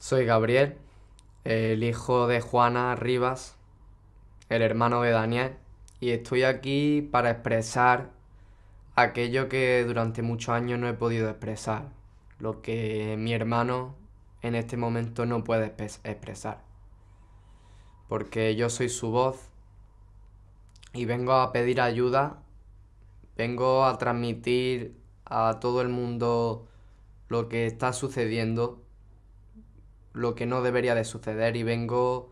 Soy Gabriel, el hijo de Juana Rivas, el hermano de Daniel, y estoy aquí para expresar aquello que durante muchos años no he podido expresar, lo que mi hermano en este momento no puede expresar. Porque yo soy su voz y vengo a pedir ayuda, vengo a transmitir a todo el mundo lo que está sucediendo lo que no debería de suceder y vengo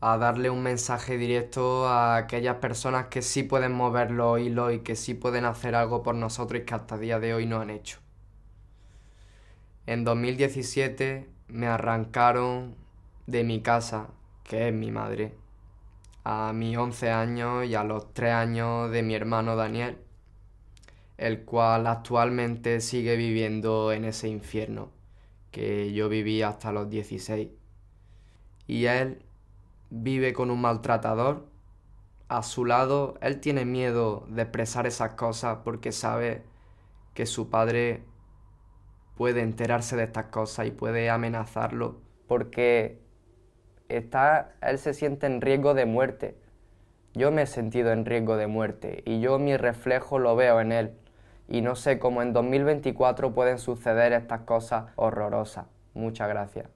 a darle un mensaje directo a aquellas personas que sí pueden mover los hilos y que sí pueden hacer algo por nosotros y que hasta día de hoy no han hecho. En 2017 me arrancaron de mi casa, que es mi madre, a mis 11 años y a los 3 años de mi hermano Daniel, el cual actualmente sigue viviendo en ese infierno que yo viví hasta los 16. Y él vive con un maltratador a su lado. Él tiene miedo de expresar esas cosas porque sabe que su padre puede enterarse de estas cosas y puede amenazarlo porque él se siente en riesgo de muerte. Yo me he sentido en riesgo de muerte y yo mi reflejo lo veo en él y no sé cómo en 2024 pueden suceder estas cosas horrorosas. Muchas gracias.